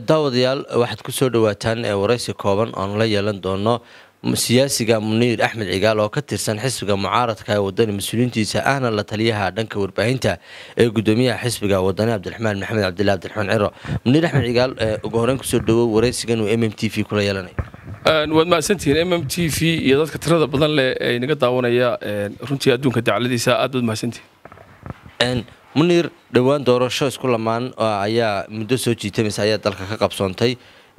daawadayaal waxaad kusoo dhawaataan waraysi kooban oon la yeelan doono siyaasiga muniir axmed cigaal oo ka tirsan xisbiga mucaaradka ee wadani mas-uuliyiintiisa ahna la taliyaha dhanka warbaahinta ee gudoomiyaha xisbiga wadani cabdiraxmaan maxamed cabdilla abdiraxmaan ciro muniir axmed cigaal ugu horeyn kusoo dhawow waraysigan uu m m t v kula yeelanay waad mahadsantihiin m m t v iyo dadka tirada badan leh ee inaga daawanaya runtii adduunka dacladiisa aad baad mahadsantihiin muniir dhowaan doorasho uh, isku lamaan ayaa muddo soo jiitamaysa ayaa dalka ka qabsoontay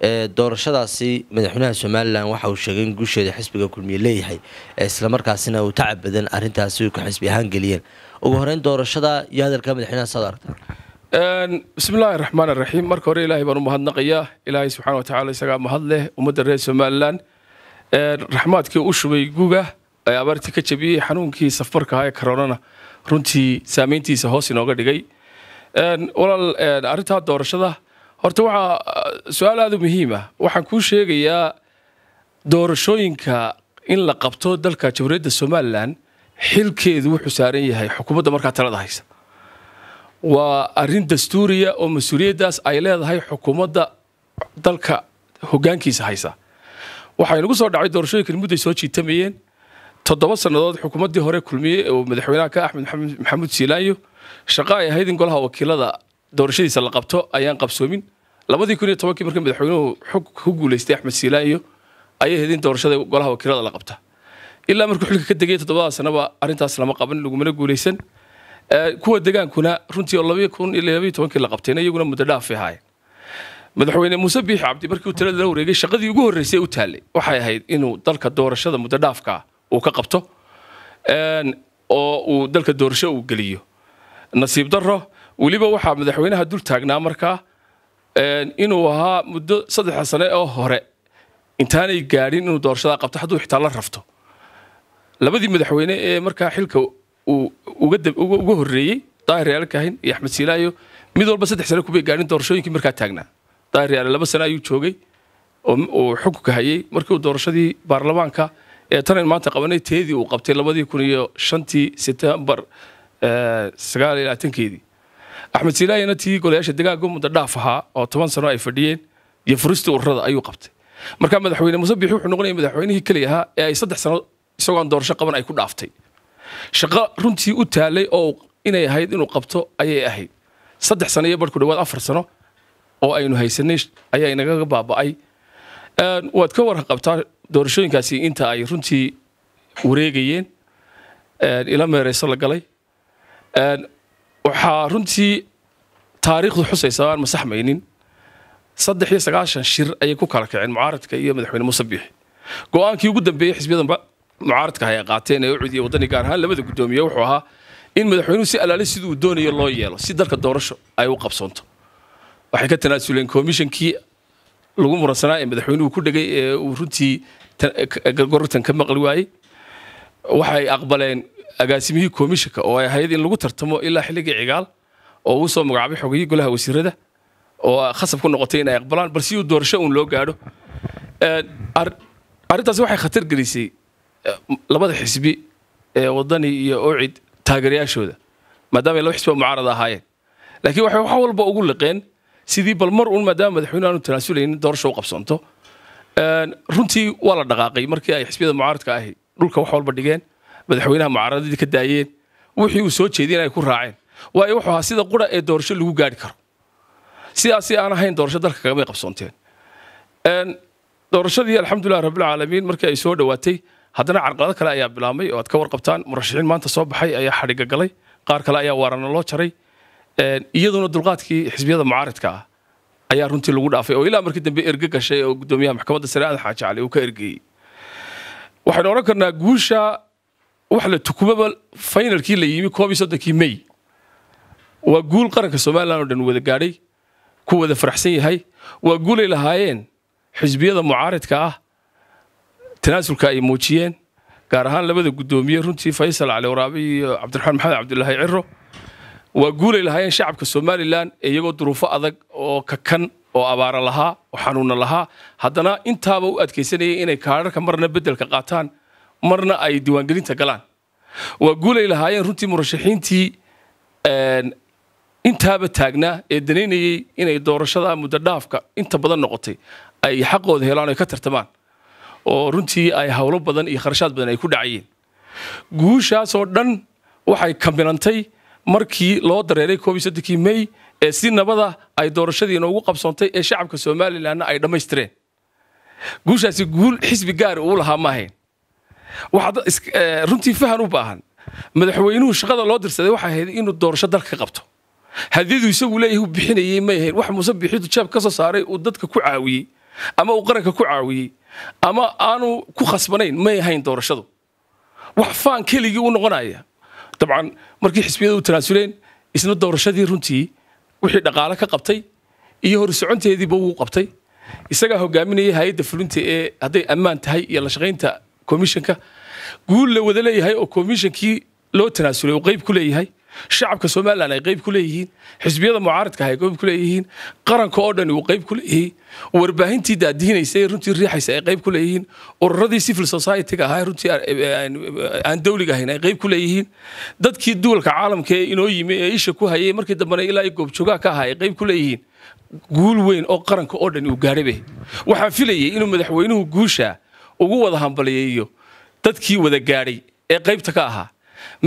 eh, doorashadaasi madaxweynaha somalilan waxa uu sheegay in guusheeda xisbiga kulmiye leeyahay eh, islamarkaasina uu tacab badan arintaasi ka xisbi ahaan geliyeen ugu horeyn doorashada iyo hadalka madaxweynaha saad aragta bismillaahi raxmaan araxiim marka hore ilahay baan u mahadnaqayaa ilaahay subxaana watacaala isagaa mahadleh ummadda reer somalilan raxmaadkii u shubay guga abaartii ka jabiyey xanuunkii safarka ahaa ee karoonana runtii saameyntiisa hoos inooga dhigay walaal arrintaa doorashada horta waxaa su-aal aada u muhiima ah. waxaan kuu sheegayaa doorashooyinka in la qabto dalka jamhuuriyadda somalilan xilkeedu wuxuu saaran yahay xukuumadda markaa talada haysa waa arrin dastuuriya oo mas-uuliyaddaas ay leedahay xukuumadda dalka hoggaankiisa haysa waxaynagu soo dhacay doorashooyinkan muday soo jiitamayeen toddoba sannadood xukuumaddii hore kulmiye uu madaxweynaha ka axmed maxamuud siilaayo shaqa ay ahayd in golaha wakiilada doorashadiisa la qabto ayaan qabsoomin labadii kun iyo tobankii markii madaxweynuhu xog ku guulaystay axmed siilaayo ayay ahayd in doorashada golaha wakiilada la qabta ilaa markuu xilka ka degay toddobada sanaba arrintaas lama qaban lagumana guulaysan kuwa degaankuna runtii oo kun iyo tobankii la qabtayna iyaguna muddo ahaayeen madaxweyne muuse biixi cabdi markii uu talada la wareegay shaqadii ugu horreysay u taallay waxay ahayd inuu dalka doorashada muddo uu ka qabto oo uu dalka doorasho uu geliyo nasiib darro weliba waxaa madaxweynaha dul taagnaa markaa inuu ahaa muddo saddexa sane oo hore intaanay gaadhin inuu doorashadaa qabto hadduu xitaa la rafto labadii madaxweyne ee markaa xilka uu uga horreeyey daahir yaala kahin iyo axmed siilaayo mid walba saddex sane kumay gaadhin doorashooyinkii markaa taagnaa daahir yaale laba sane ayuu joogay oo xukunka hayey markii uu doorashadii baarlamaanka ee tanan maanta qabanay teedii uu qabtay labadii kun iyo shantii sebtembar sagaal iyo labaatankeedii axmed silaayana tii golayaasha dagaaga muddo dhaaf ahaa oo toban sano ay fadhiyeen iyo furistii ururada ayuu qabtay marka madaxweyne muuse biixi wuxuu noqonaya madaxweynihii keliya ahaa ee ay saddex sano isagoon doorasho qaban ay ku dhaaftay shaqo runtii u taalay oo inay ahayd inuu qabto ayay ahayd saddex sano iyo bar ku dhawaad afar sano oo aynu haysanay ayaa inaga baaba'ay waad ka warqabtaa doorashooyinkaasi inta ay runtii wareegayeen ila meereyso la galay waxaa runtii taariikhdu xusaysa aan masaxmaynin saddex iyo sagaashan shir ayay ku kala kaceen mucaaradka iyo madaxweyne muuse biixi go-aankii ugu dambeeyey xisbiyadanba mucaaradka ay qaateen ee u cudiyey waddani gaar ahaan labada guddoomiye wuxuu ahaa in madaxweynuhu si alaale siduu doonayo loo yeelo si dalka doorasho ay u qabsoonto waxay ka tanaasuleen komishankii lagu muransanaa ee madaxweynuhu ku dhegay ee uu runtii gortan ka maqli waayey waxay aqbaleen agaasimihii komishanka oo ay ahayd in lagu tartamo ilaa xilligii cigaal oo uusoo magacaabay xogiyii golaha wasiirada oo khasab ku noqotay inay aqbalaan bal si uu doorasho uun loo gaadho arrintaasi waxay khatar gelisay labada xisbi ee wadani iyo ocid taageerayaashooda maadaama laba xisbi oo mucaarad ahaayeen laakiin waxay wax walba ugu liqeen sidii bal mar uun maadaama madaxweyne aanu tanaasuleynin doorasha u qabsanto runtii waa la dhaqaaqay markii ay xisbiyada mucaaradka ahi dhulka wax walba dhigeen madaxweynaha mucaaradadii ka daayeen wixii uu soo jeediyeen ay ku raaceen waayo wuxuu ahaa sida qura ee doorasho lagu gaari karo sidaasi aan ahayn doorasho dalka kagamay qabsoonteen doorashadii alxamdulilah rabbilcaalamiin markii ay soo dhowaatay haddana carqalado kale ayaa bilaabmay oo aad ka warqabtaan murashaxiin maanta soo baxay ayaa xadhiga galay qaar kale ayaa waarana loo jaray iyaduna dulqaadkii xisbiyada mucaaridka ah ayaa runtii lagu dhaafay oo ilaa markii dambe erge gashay oo gudoomiyaha maxkamadda sare aadan xaaji cali uu ka ergeeyey waxaynu odhan karnaa guusha wax la tukumaba faynalkii la yimi koob iyo soddonkii may waa guul qaranka somalilan oo dhan wada gaadhay ku wada faraxsan yahay waa ay lahaayeen xisbiyada mucaaridka ah tanaasulka ay muujiyeen gaar ahaan labada guddoomiye runtii faysal cali waraabe iyo cabdiraxmaan maxamed cabdulaahi ciro waa guulay lahaayeen shacabka somalilan iyagoo duruufo adag oo kakan oo abaara lahaa oo xanuuna lahaa haddana intaaba u adkaysanayay inay kaadharka marna beddelka qaataan marna ay diiwaangelinta galaan waa guulay lahaayeen runtii murashaxiintii intaaba taagnaa ee danaynayey inay doorashada muddo dhaafka inta badan noqotay ay xaqooda helaan o ka tartamaan oo runtii ay hawlo badan iyo kharashaad badan ay ku dhacayeen guushaasoo dhan waxay kamilantay markii loo dareeray kii mey ee si nabada ay doorashadii inoogu qabsoontay ee shacabka somalilanna ay dhammaystireen guushaasi guul xisbi gaari uu lahaa maahayn eh, runtii fahan u baahan madaxweynuhu shaqada loo dirsaday waxay ahayd inuu doorasho dalka ka qabto hadiduu isagu leeyahay uu bixinayey may ahayn wax muuse bixidu jeeb ka soo saaray uu dadka ku caawiyey ama uu qaranka ku caawiyey ama aanu ku khasbanayn may ahayn doorashadu wax faan keligii u noqonaya dabcan markii xisbiyadu u tanaasuleen isna doorashadii runtii wixii dhaqaale ka qabtay iyo horsoconteediiba wuu qabtay isagaa hogaaminaya hay-adda fulinta ee hadday ammaan tahay iyo la shaqaynta komishanka guul la wada leeyahay oo komishankii loo tanaasulay uu qayb ku leeyahay shacabka somalilan ay qayb ku leeyihiin xisbiyada mucaaridkaah ay qayb ku leeyihiin qaranka oo dhan uu qayb ku leeyahay warbaahintii daadihinaysa ee runtii riixaysa ay qayb ku leeyihiin ururadii civil society-ga ahaa runtii aan dawliga ahayn ay qayb ku leeyihiin dadkii duwalka caalamka ee inoo yimi ee isha ku hayay markii dambena ilaa ay ka ahaa ay qayb ku leeyihiin guul weyn oo qaranka oo dhan uu gaadhabe waxaan filayay inuu madaxweynuhu guusha ugu wada hambaliyeeyo dadkii wada gaadhay ee qaybta ka ahaa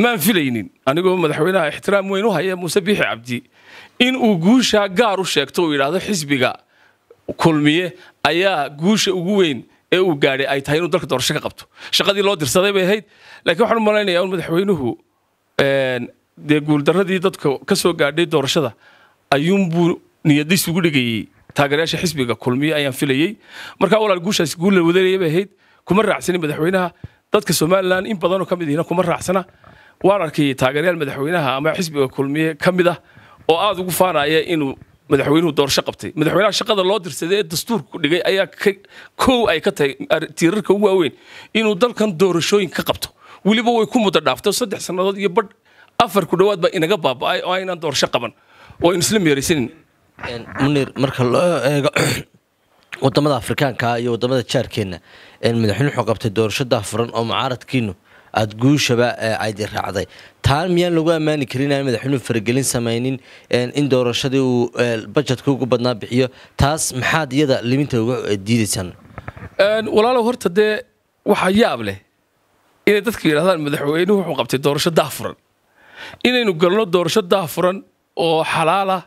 maan filaynin anigoo madaxweynaha ixtiraam weyn u haya muuse biixi cabdi in uu guushaa gaar u sheegto uu yidhaahdo xisbiga kulmiye ayaa guusha ugu weyn ee uu gaadhay ay tahay inuu dalka doorasho ka qabto shaqadii loo dirsaday bay ahayd laakiin waxaan u malaynayaa un madaxweynuhu dee guuldarradii dadka ka soo gaadhay doorashada ayuunbuu niyad isugu dhigayey taageerayaasha xisbiga kulmiye ayaan filayey markaa walaal guushaasi guul la wadanaya bay ahayd kuma raacsanin madaxweynaha dadka somalilan in badanoo ka mid ihina kuma raacsana waan arkay taageeryaal madaxweynaha ama xisbiga kulmiye ka mid ah oo aada ugu faanaya inuu madaxweynuhu doorasho qabtay madaxweynaha shaqada loo dirsaday ee dastuurku dhigay ayaa kow ay ka tahay tiirarka ugu waaweyn inuu dalkan doorashooyin ka qabto weliba way ku muddo dhaafto saddex sannadood iyo badh afar ku dhawaad baa inaga baaba'ay oo aynaan doorasho qaban oo aynu isla meeraysanin munir marka loo eego wadamada afrikaanka iyo wadamada jaarkeenna madaxweynuhu wuxuu qabtay doorasho daah oo mucaaradkiinu aada guushaba aydi raacday taa miyaan lagu ammaani karin aan madaxweynuhu faragelin samaynin in doorashadii uu bajetka ugu badnaa bixiyo taas maxaad iyada liminta uga diidaysaan walaalow horta dee waxaa yaab leh inay dadku yidhahdaan madaxweynuhu wuxuu qabtay doorasho daafuran inaynu galno doorasho daafuran oo xalaala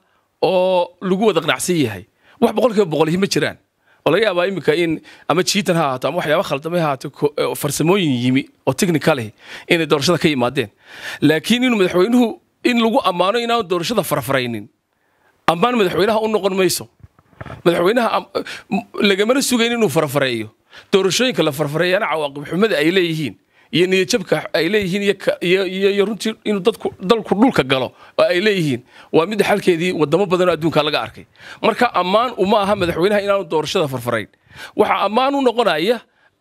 oo lagu wada qanacsan yahay wax boqolkiiba boqol ma jiraan oo laga yaaba iminka in ama jiitan ha ahaato ama waxyaaba khaldamay ha ahaato farsamooyin yimi oo technicali eh, inay doorashada ka yimaadeen laakiin inuu madaxweynuhu in lagu ammaano inaanu doorashada farfaraynin ammaan madaxweynaha u noqon mayso madaxweynaha lagamana sugayn inuu farfareeyo doorashooyinka la farfareeyana cawaaqib xumada ay leeyihiin iyo niyajabka ay leeyihiin iyo runtii inuu dalku dhulka galo oo ay leeyihiin waa mid xalkeedii wadamo badanoo adduunka laga arkay marka ammaan uma aha madaxweynaha inaanu doorashada farfarayn waxaa ammaan u noqonaya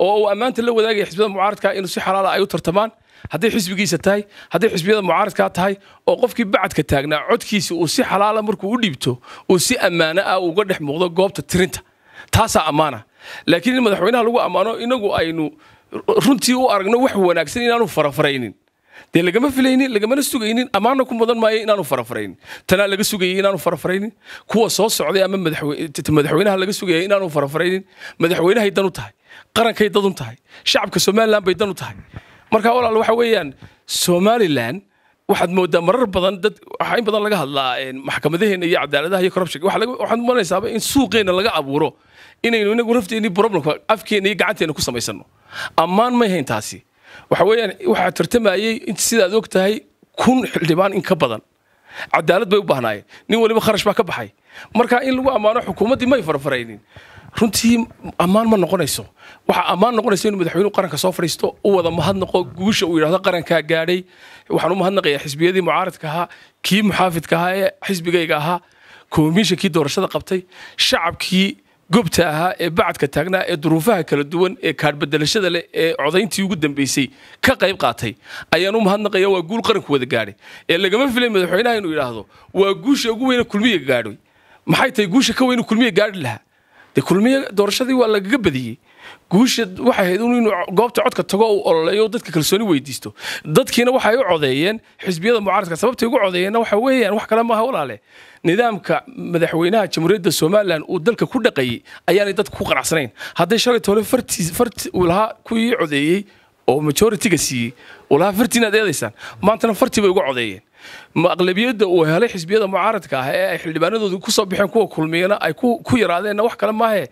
oo uu ammaanta la wadaagaya xisbiyada mucaaradka inuu si xalaala ah ay u tartamaan hadday xisbigiisa tahay hadday xisbiyada mucaaradkaa tahay oo qofkii bacadka taagnaa codkiisa uu si xalaala markuu u dhiibto uu si ammaano ah uga dhex muuqdo goobta tirinta taasaa ammaana laakiin in madaxweynaha lagu ammaano inagu aynu runtii u aragno wax wanaagsan inaanu farafaraynin dee lagama filaynin lagamana sugaynin ammaanna ku mudan maayo inaanu farafaraynin tanaa laga sugayay inaanu farafaraynin kuwa soo socday ama madaxweynaha laga sugayay inaanu farafaraynin madaxweynahay dan u tahay qarankay dad u tahay shacabka somalilan bay dan u tahay marka walaal waxa weeyaan somalilan waxaad moodaa marar badan dad waxaa in badan laga hadlaa maxkamadaheena iyo cadaaladaha iyo corruption waxaad mudanaysaaba in suuqeena laga abuuro inaynu inagu nafteennii problemka afkeena iyo gacanteena ku samaysano ammaan ma ahayn taasi waxa weyaan waxaa tartamayey sidaad og tahay kun xildhibaan in ka badan cadaalad bay u baahnaayeen nin waliba kharash baa ka baxay marka in lagu ammaano xukuumaddii may farfaraynin runtii ammaan ma noqonayso waxaa ammaan noqonaysa inuu madaxweynuhu qaranka soo fadhiisto u wada mahadnaqo guusha uu yidhahdo qarankaa gaadhay waxaan u mahadnaqayaa xisbiyadii mucaaradka ahaa kii muxaafidka ahaa ee xisbigayga ahaa komishankii doorashada qabtay shacabkii gobta ahaa ee bacadka taagnaa ee duruufaha kala duwan ee kaadhbedelashada leh ee codayntii ugu dambeysay ka qayb qaatay ayaan u mahadnaqaya waa guul qaranku wada gaadhay ee lagama filay madaxweynaha inuu yidhaahdo waa guusha ugu weyne kulmiya gaadhay maxay tahay guusha ka weyne kulmiya gaadhi lahaa dee kulmiya doorashadii waa lagaga badiyey guusha waxay ahayd inuu goobta codka tago uu ololeeyo dadka kalsooni weydiisto dadkiina waxay u codeeyeen xisbiyada mucaaradka sababtay ugu codeeyeenna waxa weeyaan wax kale maaha walaale nidaamka madaxweynaha jamhuuriyadda somalilan uu dalka ku dhaqayey ayaanay dadka ku qanacsanayn hadday shalay toole farti uu lahaa kuwii codeeyey oo majoritiga siiyey uu lahaa farti inaad eedaysaan maantana farti bay uga codeeyeen ma aqlabiyadda uu helay xisbiyada mucaaradka ah ee ay xildhibaanadoodu ku soo baxeen kuwa kulmiyana ay ku yaraadeenna wax kale maahe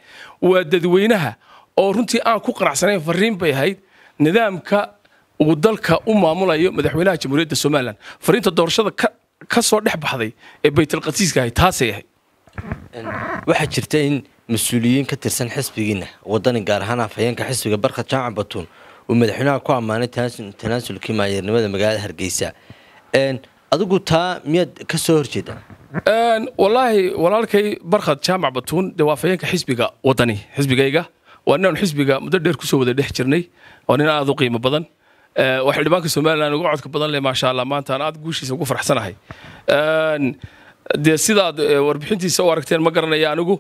waa dadweynaha oo runtii aan ku qanacsanayn fariin bay ahayd nidaamka uu dalka u maamulayo madaxweynaha jamhuuriyadda somalilan fariinta doorashada ka soo dhex baxday ee baytalqasiiska ahay taasay ahayd waxaa jirta in mas-uuliyiin ka tirsan xisbigiina waddani gaar ahaan afhayeenka xisbiga barkhad jaamac batuun uu madaxweynaha ku ammaanay tanaasulkii maayeernimada magaalada hargeysa adigu taa miyaad ka soo horjeeda walaahi walaalkay barkhad jaamac batuun dee waa afhayeenka xisbiga wadani xisbigayga waa ninaan xisbiga muddo dheer kusoo wada dhex jirnay waa nin aad u qiimo badan waxildhibaanka somalilan uga codka badan leh maasha allah maanta aad guushiisa ugu faraxsanahay dee sidaad warbixintiisa u aragteen ma garanaya anigu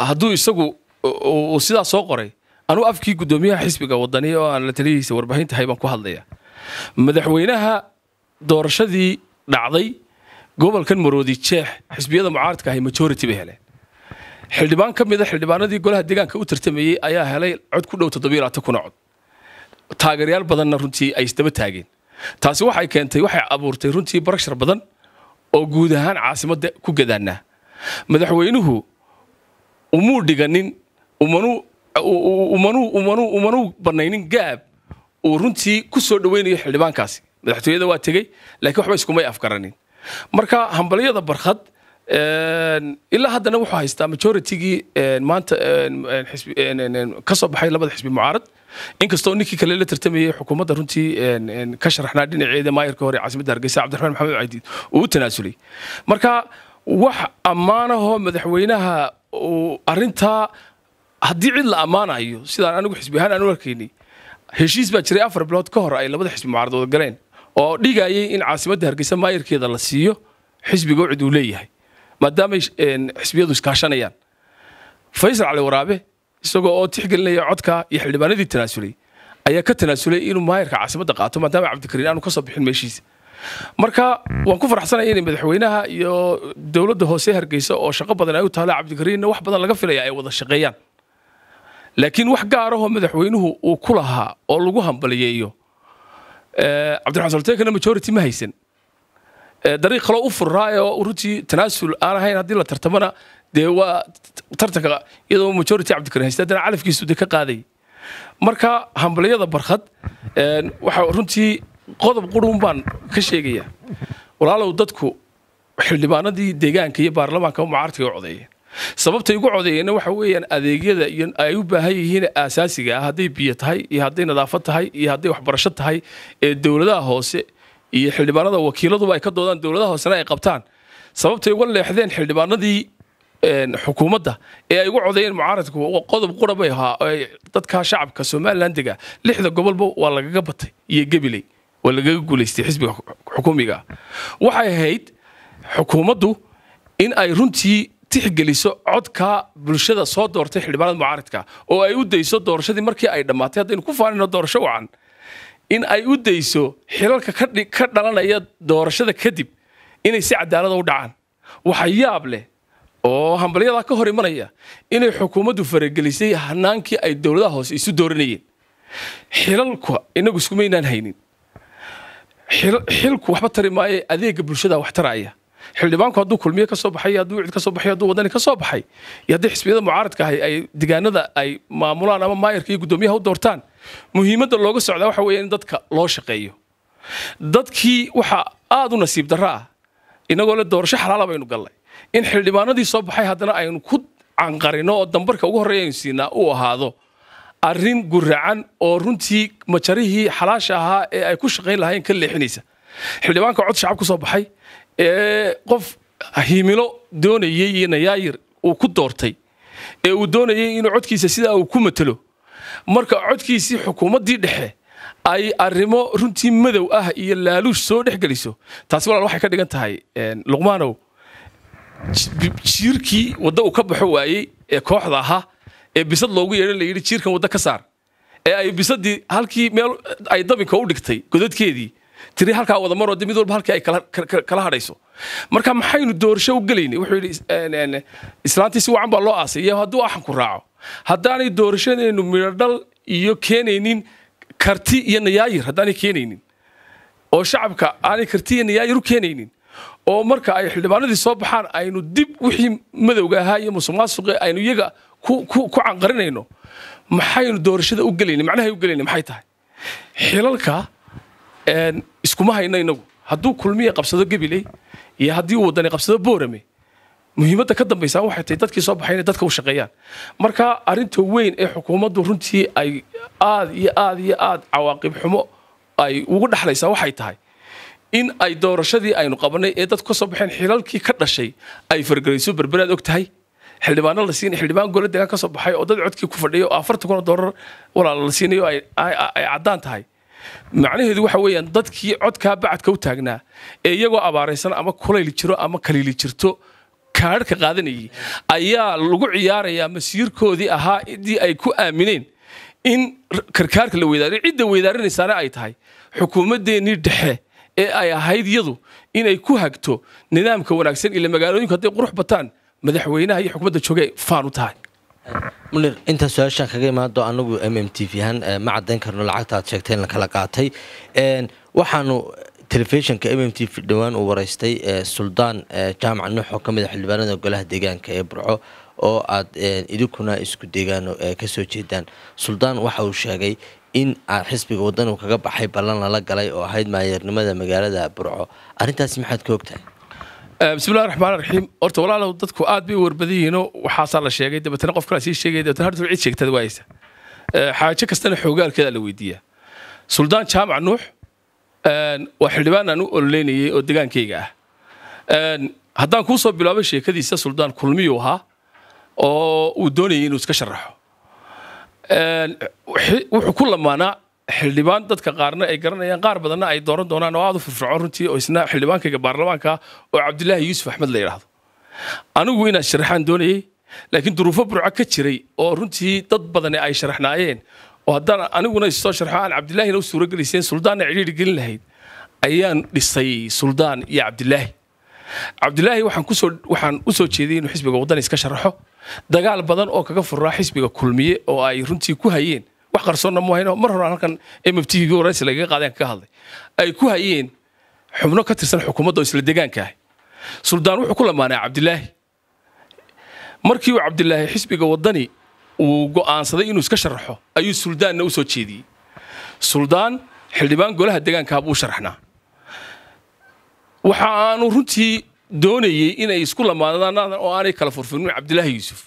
hadduu isagu uu sidaa soo qoray anuu afkii guddoomiyaha xisbiga wadani oo aan la taliyihiisa warbaahin tahay baan ku hadlaya madaxweynaha doorashadii dhacday gobolkan maroodi jeex xisbiyada mucaaridka ahay majority bay heleen xildhibaan ka mid a ah xildhibaanadii golaha deegaanka u tartamayey ayaa helay cod ku dhow kuna cod taageerayaal badanna runtii ay isdaba taageen taasi waxay keentay waxay abuurtay runtii barashar badan oo guud ahaan caasimadda ku gadaanaa madaxweynuhu umuu dhiganin umanuu bannaynin gaab uu runtii ku soo dhoweynayo xildhibaankaasi madaxtooyada waa tegey laakiin waxba iskumay afgaranin marka hambalyada barkhad ilaa haddana wuxuu haystaa majoritigii maanta kasoo baxay labada xisbi mucaarad inkastoo ninkii kale la tartamayay xukuumadda runtii ka sharaxnaa dhinaceeda maayirka hore caasimadda hargeysa cabdiraxmaan maxamed cadiid uu u tanaasulay marka wax ammaanahoo madaxweynaha arintaa haddii cid la ammaanayo sidaan anigu xisbi ahaan aan u arkaynay heshiis baa jiray afar bilood ka hor ay labada xisbi mucaarad galeen oo dhigayay in caasimadda hargeysa maayirkeeda la siiyo xisbiga cid uu leeyahay maadaamay xisbiyadu iskaashanayaan faysal cali waraabe isagoo oo tixgelinaya codka iyo xildhibaanadii tanaasulay ayaa ka tanaasulay inuu maayarka caasimadda qaato maadaama cabdikariin aanu ka bixin meeshiisa marka waan ku faraxsanaya inay madaxweynaha iyo dowladda hoose hargeysa oo shaqo badan ay u taala cabdikariinna wax badan laga filaya ay wada shaqeeyaan laakiin wax gaarahoo madaxweynuhu uu ku lahaa oo lagu hambaliyeeyo eh, cabdiraxmaan salteekana majority ma haysan Eh, dariiq kaloo u furraa oo runtii tanaasul aan ahayn haddii la tartamana dee waa tartanka iyadoo majority cabdikariin hayste haddana calafkiisu dee ka qaaday marka hambaliyada barkhad eh, waxaa runtii qodob qurun baan ka sheegaya walaalow dadku xildhibaanadii deegaanka iyo baarlamaanka mucaartiga codeeyeen sababtay ugu codeeyeenna waxa weeyaan adeegyada ay u baahan yihiin aasaasiga ah hadday biyo tahay iyo hadday nadaafad tahay iyo hadday waxbarasho tahay ee dowladaha hoose iyo xildhibaanada wakiiladuba ay ka doodaan dowladaha hoosena ay qabtaan sababtay uga leexdeen xildhibaanadii xukuumadda ee ay ugu codeeyeen mucaaradku qodob qura bay ahaa dadka shacabka somalilan dega lixda gobolba waa lagaga batay iyo gabiley waa lagaga guulaystay xisbiga xukuumiga waxay ahayd xukuumaddu in ay runtii tixgeliso codka bulshada soo doortay xildhibaanada mucaaradka oo ay u dayso doorashadii markii ay dhammaatay hadaynu ku faanino doorasho wacan in ay u dayso xilalka ka dhalanaya doorashada kadib inay si cadaalada ah u dhacaan waxa yaab leh oo hambalyadaa ka hor imanaya inay xukuumaddu faragelisay hanaankii ay dowladaha hoose isu dooranayeen xilalku inagu iskumaynaan haynin xilku waxba tari maaye adeega bulshada wax taraya xildhibaanku hadduu kulmiye ka soo baxay hadduu cid ka baxay hadduu wadani ka baxay iyo haddii xisbiyada mucaaradka ahay ay degaanada ay maamulaan ama maayarka iyo guddoomiyaha u doortaan muhiimadda looga socdaa waxa weya in dadka loo shaqeeyo dadkii waxa aad u nasiib darro ah inagoo le doorasho xalaala ah baynu galnay in xildhibaanadii soo baxay haddana aynu ku canqarino oo dambarka ugu horreeya aynu siinaa uu ahaado arrin guracan oo runtii majarihii xalaasha ahaa ee ay ku shaqayn lahaayeen ka leexinaysa xildhibaanka cod shacab ku soo baxay ee qof himilo doonayey iyo nayaayir uu ku doortay ee uu doonayey inuu codkiisa sidaa uu ku matelo marka codkiisii xukuumaddii dhexe ay arrimo runtii madow ah iyo laaluush soo dhex geliso taasi walaal waxay ka dhigan tahay luqmaanow jiirkii waddo uu ka baxo waayey ee kooxda ahaa ee bisad loogu yeedhan layidhi jiirkan waddo ka saar ee ay bisadii halkii meel ay dabinka u dhigtay godadkeedii tiri halkaa wada maroo de mid walba halkii ay kala hadhayso marka maxaynu doorasho u gelaynay wuxuu yidhi islaantii si wacan baa loo aasay iyo hadduu axanku raaco haddaanay doorashadeennu midhodhal iyo keenaynin karti iyo nayaayir haddaanay keenaynin oo shacabka aanay karti iyo nayaayir u keenaynin oo marka ay xildhibaanadii soo baxaan aynu dib wixii madowga ahaa iyo musuqmaasuqe aynu iyaga ku canqarinayno maxaynu doorashada u gelayna macnahay u gelayna maxay tahay xilalka iskuma hayno inagu hadduu kulmiya qabsado gabiley iyo haddii wadani qabsado boorame muhiimadda ka dambaysaa waxay tahay dadkii soo baxay inay dadka u shaqeeyaan marka arrinta weyn ee xukuumaddu runtii ay aad iyo aad iyo aad cawaaqib xumo ay ugu dhexlaysaa waxay tahay in ay doorashadii aynu qabanay ee dadku ka soo baxeen xilalkii ka dhashay ay fargarayso berberaad og tahay xildhibaano la siina xildhibaan gole deegaan ka soo baxay oo dad codkii ku fadhiya oo afartan kun oo walaala la siinayo ay caddaan tahay macnaheedu waxa weeyaan dadkii codkaa bacadka u taagnaa ee iyagoo abaaraysan ama kulayli jiro ama kaliili jirto kaadhadhka qaadanayay ayaa lagu ciyaarayaa masiirkoodii ahaa idii ay ku aamineen in karkaarka la weydaariyo cidda weydaarinaysaan ay tahay xukuumaddeennii dhexe ee ay ahayd iyadu inay ku hagto nidaamka wanaagsan ila magaalooyinku hadday qurux bataan madaxweynaha iyo xukumadda jooge faan u tahay munir intaa su-aashaan kaga imaado anagu m m t v ahaan ma cadayn karno lacagta aad sheegteen lakala qaatay waxaanu telefishinka m m t v dhowaan uu wareystay suldaan jaamac nuux oo kamid a ah xildhibaanada golaha deegaanka ee burco oo aad idinkuna isku deegaano kasoo jeedaan suldaan waxa uu sheegay in xisbiga wadan uu kaga baxay ballan lala galay oo ahayd maayeernimada magaalada burco arrintaasi maxaad ka ogtahay Eh, bismillahi raxmaan raxiim horta walaalow dadku aad bay warbadan yihiinoo waxaasaa la sheegay dabeetna qof kalaa sii sheegaya dabeetna hardow cid sheegtada waayeysa eh, xaajo kastana xoogaalkeedaa la weydiiya suldaan jaamac nuux waa xildhibaan aan u ololeynayay oo degaankayga ah haddaan kuu soo bilaabo sheekadiisa suldaan kulmiyuu ahaa oo uu doonayay inuu iska sharaxo wuxuu ku lamaanaa xildhibaan dadka qaarna ay garanayaan qaar badanna ay dooran doonaan oo aad u firfircoon runtii oo isna xildhibaankayga baarlamaanka oo cabdilaahi yuusuf axmed la yidhaahdo anigu inaan sharaxaan doonayey laakiin duruufo burco ka jiray oo runtii dad badani ay sharaxnaayeen oo haddaan aniguna issoo sharxo aan cabdilaahina u suurogeliseen suldaanna cidhiidhi gelin lahayd ayaan dhisay suldaan iyo cabdilaahi cabdilaahi waxaan kusoo waxaan inuu xisbiga waddani iska sharaxo dagaal badan oo kaga furnaa xisbiga kulmiye oo ay runtii ku hayeen wax qarsoonna mu hayno mar horaan halkan m f t waraysi lagaga qaadeen ka hadlay ay ku hayeen xubno ka tirsan xukuumadda oo isla deegaanka ah suldaan wuxuu ku lamaanay cabdilaahi markii uu cabdilaahi xisbiga waddani uu go'aansaday inuu iska sharaxo ayuu suldaanna usoo soo jeediyey suldaan xildhibaan golaha deegaankaa ah buu sharaxnaa waxa aanu runtii doonayey inay isku lamaadaan oo aanay kala furfurnin cabdilaahi yuusuf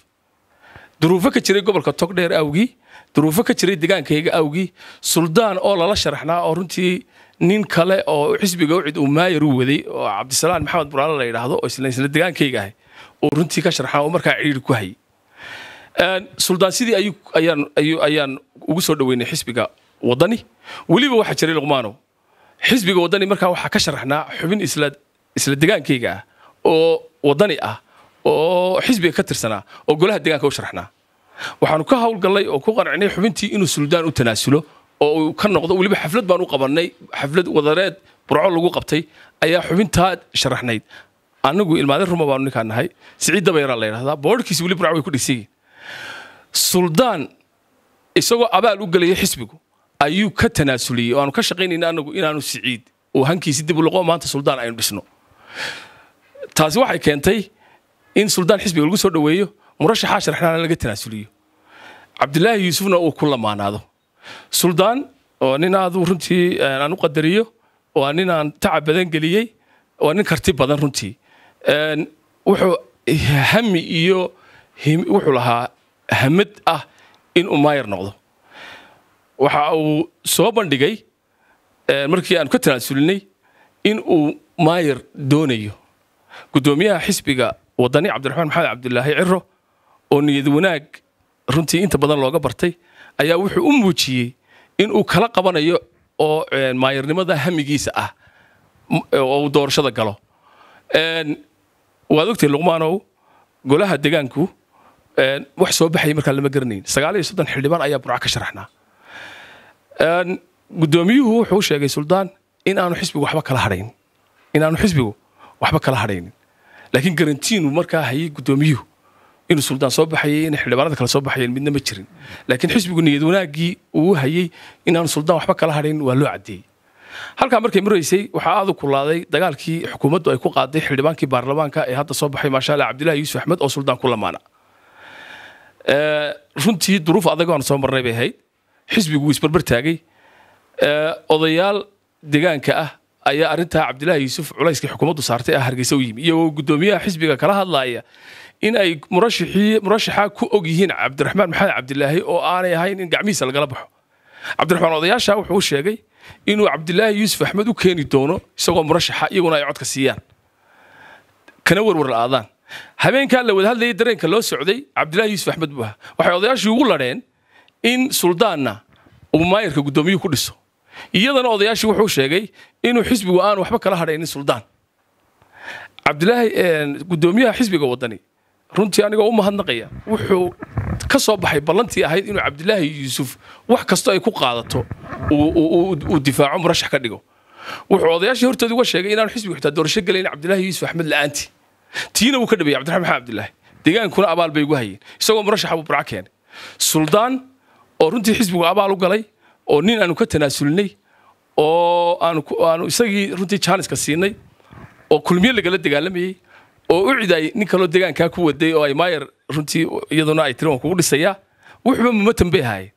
duruufo ka jiray gobolka togdheer awgii duruufo ka jiray degaankayga awgii suldaan oo lala sharaxnaa oo runtii nin kale oo xisbiga ucid uu maayar u waday oo cabdisalaan maxamed buraale la yidhaahdo oo isla degaankayga ahay oo runtii ka sharxaa oo markaa cidhiiri ku hayay suldaan sidii ayaan ugu soo dhoweynay xisbiga wadani weliba waxaa jiray luqmaanow xisbiga waddani markaa waxaa ka sharaxnaa xubin isla isla degaankayga ah oo wadani ah oo xisbiga ka tirsanaa oo golaha degaanka u sharaxnaa waxaanu ka hawlgallay oo ku qanacnay xubintii inuu suldaan u tanaasulo oo uu ka noqdo weliba xaflad baan u qabannay xaflad wadareed burco lagu qabtay ayaa xubintaa sharaxnayd anagu ilmaade ruma baanu ninkaa nahay siciid la yidhahdaa boodhkiisi weli burc way ku dhisayiin suldaan isagoo abaal u gelaya xisbigu ayuu ka tanaasuliyey oo aanu ka shaqaynayna anagu inaanu siciid oo hankiisi dib u maanta suldaan aynu dhisno taasi waxay keentay in suldaan xisbiga lagu soo dhoweeyo murashaxaa sharxnaana laga tanaasuliyo cabdilaahi yuusufna uu ku lamaanaado suldaan waa nin aaduu runtii eh, aan u qadariyo waa nin aan taca badan geliyey waa nin karti badan runtii wuxuu hami iyo wuxuu lahaa hamad ah inuu maayar noqdo waxa uu soo bandhigay eh, markii aan ka tanaasulinay inuu maayar doonayo guddoomiyaha xisbiga wadani cabdiraxmaan maxamed cabdilaahi ciro oo niyad wanaag runtii inta badan looga bartay ayaa wuxuu u muujiyey inuu kala qabanayo oo maayarnimada hamigiisa ah oo uu doorashada galo waad ogtay luqmaanow golaha degaanku wax soo baxay markaa lama garanayn sagaal iyo soddon xildhibaan ayaa burca ka sharaxnaa guddoomiyuhu wuxuu sheegay suldaan in aanu xisbigu waxba kala hadhayn in aanu xisbigu waxba kala hadhaynin laakiin garantiinu markaa hayay guddoomiyuhu inuu suldaan soo baxayay inay xildhibaanada kale soo baxayeen midna ma jirin laakiin xisbigu niyad wanaagii uu hayey inaanu suldaan waxba kala hadhayn waa loo caddeeyey halkaa markay maraysay waxaa aad u kulaaday dagaalkii xukuumaddu ay ku qaaday xildhibaankii baarlamaanka ee hadda soo baxay maasha allah cabdullaahi yuusuf axmed oo suldaan ku lamaana runtii duruuf adag aan soo marnay bay ahayd xisbigu wuu isbarbar taagay odayaal deegaanka ah ayaa arrintaa cabdilaahi yuusuf culayskii xukuumaddu saartay ah hargeysa u yimi iyagoo guddoomiyaha xisbiga kala hadlaaya in ay murashaxaa ku og yihiin cabdiraxmaan maxamed cabdilaahi oo aanay ahayn in gacmihiisa lagala baxo cabdiraxmaan odayaasha wuxuu sheegay inuu cabdilaahi yuusuf axmed u keeni doono isagoo murashaxa iyaguna ay codka siiyaan kana werwer la'aadaan habeenkaa la wada dareenka loo socday cabdilaahi yuusuf axmed buu ahaa waxay odayaashii ugu ladheen in suldaanna uu maayirka guddoomiyuhu ku dhiso iyadana odayaashii wuxuu sheegay inuu xisbigu aanu waxba kala hadhayn in suldaan cabdilaahi eh, gudoomiyaha xisbiga wadani runtii anigoo u mahadnaqaya wuxuu ka soo baxay ballantii ahayd inuu cabdilaahi yuusuf wax kasto ay ku qaadato uu difaaco murashax ka dhigo wuxuu odayaashii hortooda uga sheegay inaanu xisbigu xitaa doorasho gelayn cabdilaahi yuusuf axmed la'aantii tiina wuu ka dhabeeyey cabdiraxman maxamed cabdilaahi deegaankuna abaal bay ugu hayeen isagoo murashaxa buu burca keenay suldaan oo runtii xisbigu abaal u galay oo nin aanu ka tanaasulnay oo aanu isagii runtii jaaniska siinay oo kulmiye lagala dagaalamayey oo u ciday nin kaloo deegaankaa ku waday oo ay maayer runtii iyaduna ay tirin waan kugu dhisayaa wuxuba mumatan bay ahaayeen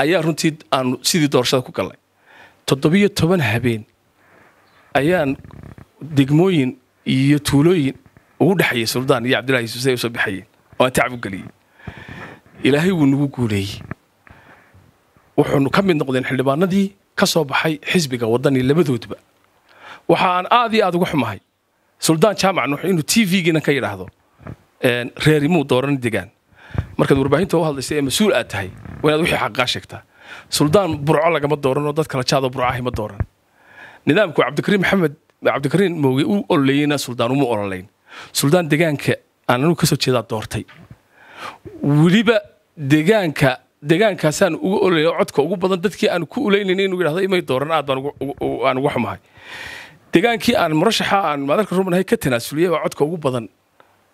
ayaa runtii aanu sidii doorashada ku galnay toddobiyo toban habeen ayaan degmooyin iyo tuulooyin ugu dhexeeyey suldaan iyo cabdillaahi yuusuf say usoo baxayeen oo aan tacab u geliyey ilaahay wuu nagu guuleeyey wuxuunu ka mid noqdeen xildhibaanadii ka soo baxay xisbiga waddanii labadoodba waxa aan aad iyo aad uga xumahay suldaan jaamac nuux inuu t v ka yidhaahdo reerimuu dooran degaan markaad warbaahinta u hadlaysay ee mas-uul aad tahay waa inaad wixii xaqaa sheegtaa suldaan burco lagama dooran oo dad kala jaadoo burcahi ma dooran nidaamku cabdikariin maxamed cabdikariin mooge u ololeeyeyna suldaan uma ololayn suldaan degaanka aan anugu ka soo jeedaa doortay weliba degaanka degaankaasaan uga ololeeya codka ugu badan dadkii aan ku ulaynayn inuu yidhahdo imay dooran aad baan uga xumahay degaankii aan murashaxa aan madarka ruunahay ka tanaasuliyey baa codka ugu badan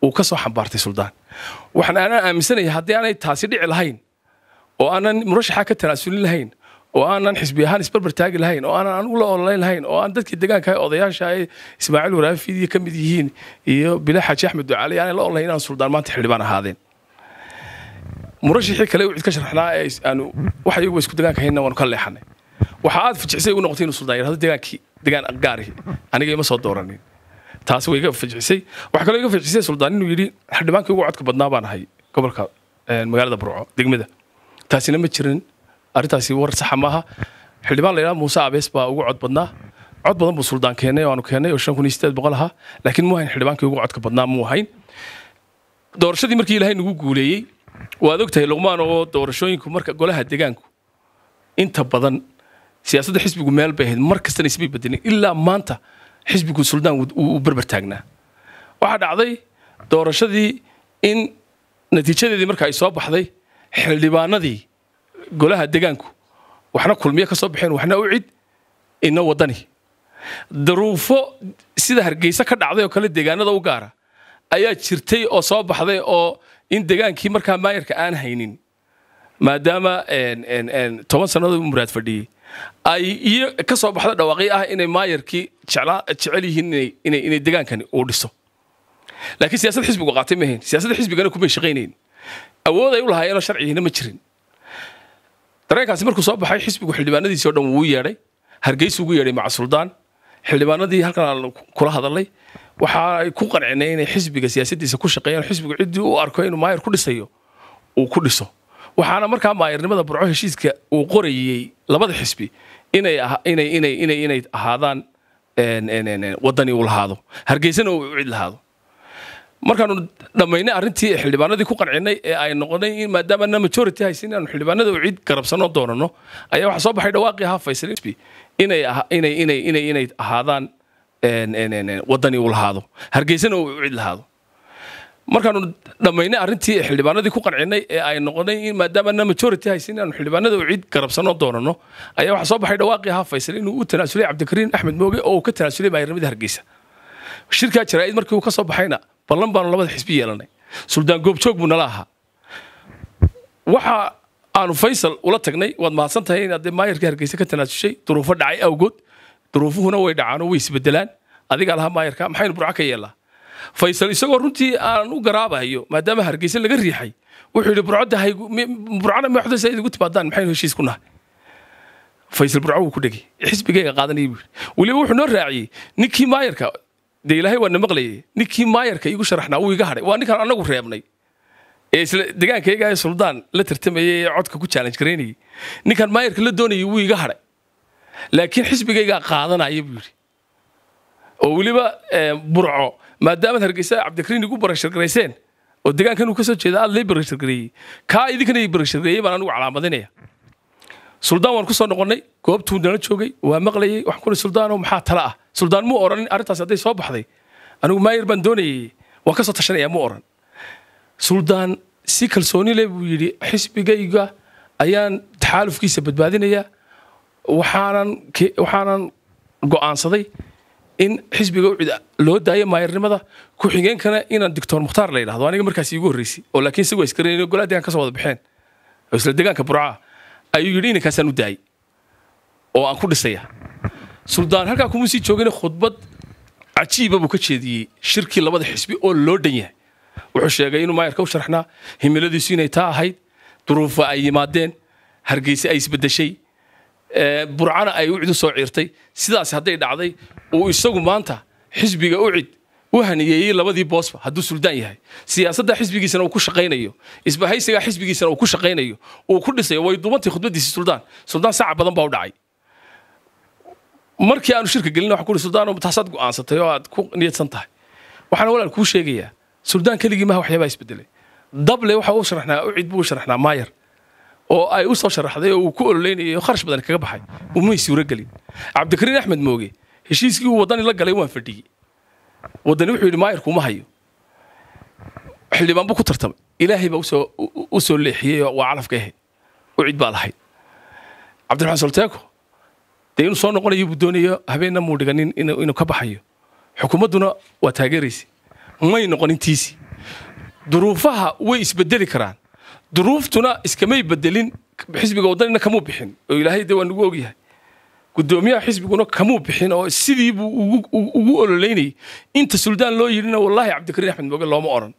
uu ka soo xambaartay suldaan waxaan aanaa aaminsanaya haddii aanay taasi dhici lahayn oo aanan murashaxa ka tanaasulin lahayn oo aanan xisbi ahaan isbarbar taagi lahayn oo aanan anugu la ololayn lahayn oo aan dadkii degaankaha odayaasha ay ismaaciil waraabi ka mid yihiin iyo bila xaaji axmed ducaale aanay la ololayn inaan suldaan maanta xildhibaan ahaadeen murashixii kale u cid ka sharxnaa ee aanu waxa iyagu isku degaanka hayna waanu ka leexanay waxa aad fajisay u noqotay inuu suldaan yidhahdo degaankii degaan gaari aniga ima soo dooranin taasi way iga fajisay waxaa kaloo iga fajisay suldaan inuu yidhi xildhibaankii ugu codka badnaa baan ahay gobolka eh, magaalada burco degmada taasina ma jirin arrintaasi war saxa maaha xildhibaan la yidhahdo muuse abees baa ugu cod badnaa cod badan buu suldaan keenay oo aanu keenay oo shan kun iyo sideed boqol ahaa laakiin muu hayn xildhibaankii ugu codka badnaa muu hayn doorashadii markii ilaahay nagu guuleeyey waad og tahay luqmaan oo doorashooyinku marka golaha degaanku inta badan siyaasadda xisbigu meel bay ahayd mar kastana ismay bedelin ilaa maanta xisbigu suldaan uu berber taagnaa waxaa dhacday doorashadii in natiijadeedii marka ay soo baxday xildhibaanadii golaha degaanku waxna kulmiyo ka soo baxeen waxna u cid ina wadani daruufo sida hargeysa ka dhacday oo kale deegaanada u gaara ayaa jirtay oo soo baxday oo in degaankii markaa maayarka aan haynin maadaama toban sannadood muraad fadhiyey ay iyo ka soo baxdo dhawaaqyo ah inay maayarkii eh, jecel yihiin inay degaankani uu dhiso laakiin siyasad xisbigu qaatay mahayn siyaasadda xisbigana kumay shaqaynayn awood ay u lahaayeenoo sharcigiina ma jirin dareenkaasi markuu soo baxay xisbigu xildhibaanadiisii o dhan wuu yeedhay hargeysa ugu yeedhay macasuldaan xildhibaanadii halkan aan kula hadalay waxa ay ku qancinay inay xisbiga siyaasaddiisa ku shaqeeyaan xisbigu ciddii u arko inuu maayar ku dhisayo uu ku dhiso waxaana markaa maayirnimada burco heshiiska uu qorayey labada xisbi inay ahaadaan wadani uu lahaado hargeysana uu cid lahaado markaanu dhammaynay arrintii xildhibaanadii ku qancinay ee ay noqonay in maadaamana majority haysan inaanu xildhibaanada u cid garabsanoo doonano ayaa waxaa soo baxay dhawaaqii ahaa faysal inay ahaadaan wadani uu lahaado hargeysana uu cid lahaado markaanu dhammaynay arrintii xildhibaanadii ku qancinay ee ay noqonay in maadaamana majority haysan inaanu xildhibaanada u ciid garabsanoo doonano ayaa waxaa soo baxay dhawaaqii ahaa inuu u tanaasulay cabdikariin axmed mooge oo uu ka tanaasulay maayarnimada hargeysa shirkaa jaraa'id markii uu ka soo baxayna ballan baanu labada xisbi yeelanay suldaan goobjoog buu nala ahaa waxa aanu faysal ula tagnay waad mahadsan tahay inaad dee maayarkii hargeysa ka tanaasushay duruufo dhacay awgood duruufuhuna way dhacaanoo way isbedelaan adigaa lahaa maayarka maxaynu burco ka yeellaa faysal isagoo runtii aan u garaabayo maadaama hargeysa laga riixay wuxuu yidhi burcodahayburcana madaxdasa id igu timaadaan maxaynu heshiis ku nahay faysal burco wuu ku dhegay xisbigayga qaadanaya buu yidhi weliba wuxuu noo raaciyey ninkii maayarka dee ilaahay waa na maqlayay ninkii maayarka iigu sharaxnaa wuu iga hadhay waa ninkan anagu reebnay ee isla degaankayga ee suldaan la tartamayay ee codka ku challenge garaynayay ninkaan maayarka la doonayay wuu iga hadhay laakiin xisbigaygaa qaadanaya buu yidhi oo weliba burco maadaamaad hargeysa cabdikariin igu barashargarayseen oo degaankanuu ka soo jeeda aad lee barashargareeyey kaa idinkana i barashargareeyey baan anigu calaamadanaya suldaan waan ku soo noqonnay goobtuu nala joogay waa maqlayay waxaan ku suldaano maxaa tala ah suldaan muu odhan arrintaas hadday soo baxday anigu maayar baan doonayay waan ka tashanaya muu odhan suldaan si kalsooni leh buu yidhi xisbigayga ayaan taxaalufkiisa badbaadinaya waxaanan waxaanan go'aansaday in xisbiga loo daayo maayarnimada ku-xigeenkana inaan doctor mukhtaar la yidhahdo aniga markaas iigu horreysay oo laakiin isagoo iskarin goladegan ka soo wada baxeen oo isla deegaanka burcaa ayuu yidhi inankaasaan u daayay oo aan ku dhisaya suldaan halkaa kumuu sii joogin khudbad cajiiba buu ka jeediyey shirkii labada xisbi oo loo dhan yahay wuxuu sheegay inuu maayarka u sharaxnaa himiladiisu inay taa ahayd duruufa ay yimaadeen hargeysa ay isbedeshay burcana ay ucid u soo ciirtay sidaas hadday dhacday uu isagu maanta xisbiga ucid u haniyeeyey labadii boosba haduu suldaan yahay siyaasadda xisbigiisana uu ku shaqaynayo isbahaysigaa xisbigiisana uu ku shaqaynayo uu ku dhisayo way duubantay khudbadiisii suldaan suldaan saca badan baa u dhacay markii aanu shirka gelin waxaan ku uhi suldaanoo taasaad go'aansatay oo aad ku niyadsan tahay waxaana walaal kuu sheegayaa suldaan keligii maha waxyaabaa isbedelay dable waxa uu sharaxnaa ucid buu sharaxnaa maayar oo ay usoo sharaxday oo uu ku ololeynayay oo kharash badan kaga baxay umay suuragelin cabdikariin axmed mooge heshiiskii uu waddani la galay waan fadhiyey waddani wuxuu yidhi maayirkuuma hayo xildhibaan ku tartamay ilaahay baa usoo u soo leexiyey waa calafka ahayd u cid baa lahayd cabdiraxmaan solteeko dee inuu soo noqonayo buu doonayo habeenna muu dhiganin inuu ka baxayo xukuumadduna waa taageeraysay may noqonin duruufaha way isbedeli karaan duruuftuna iskamay bedelin xisbiga wadanina kamuu bixin oo ilaahay de waa nagu ogyahay gudoomiyaha xisbiguna kamuu bixin oo sidiibuu buu ugu ololeynayay inta suldaan loo yidhina wallaahi cabdikariin axmed moge looma oran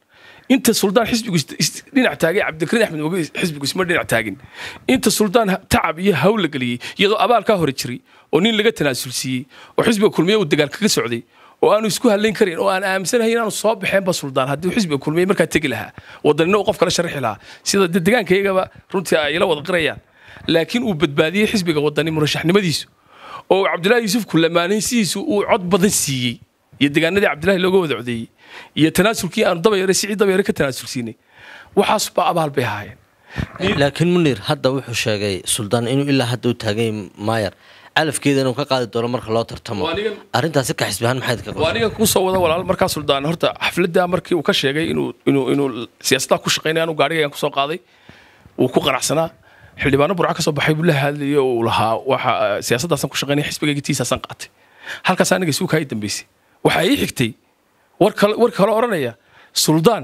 inta suldaan xisbigu dhinac taagay cabdikariin axmed moge xisbigu isma dhinac taagin inta suldaan tacab iyo hawl la geliyey iyadoo abaal kaa hore jiray oo nin laga tanaasulsiiyey oo xisbiga kulmiye uu dagaal kaga socday oo aanu isku hadlayn karan oo aan aaminsanahay inaanu soo baxeenba suldaan haddii xisbiga kulmiya markaa tegi lahaa wadanina uu qof kala sharxi lahaa sida degaankaygaba runtii ay ila wada qirayaan laakiin uu badbaadiyey xisbiga wadani murashaxnimadiisu oo cabdilaahi yuusuf kullamaanayn sidiisu uu cod badan siiyey iyo degaanadii cabdilaahi looga wada codeeyey iyo tanaasulkii aanu dabayare sicii dabayare ka tanaasulsiinay waxaas abaal bay ahaayeen laakiin munir hadda wuxuu sheegay suldaan inuu ilaa hadda u taagay maayar calafkeeda inuu ka qaadi doono marka loo tartamo arrintaasi ka xisbahan maxayd ka waa ninkan kuusoo wada walaal markaa suldaan horta xafladda markii uu ka sheegay inuu inuu inuu ku shaqaynaya anuu gaarigayaan kusoo qaaday wuu ku qanacsanaa xildhibaano burca ka soo baxay buu la hadlayay uu lahaa waxa siyaasaddaasaan ku shaqaynaya xisbigayga qaatay halkaas aniga kaa i dambaysay waxaa ii xigtay war kale war kale odhanaya suldaan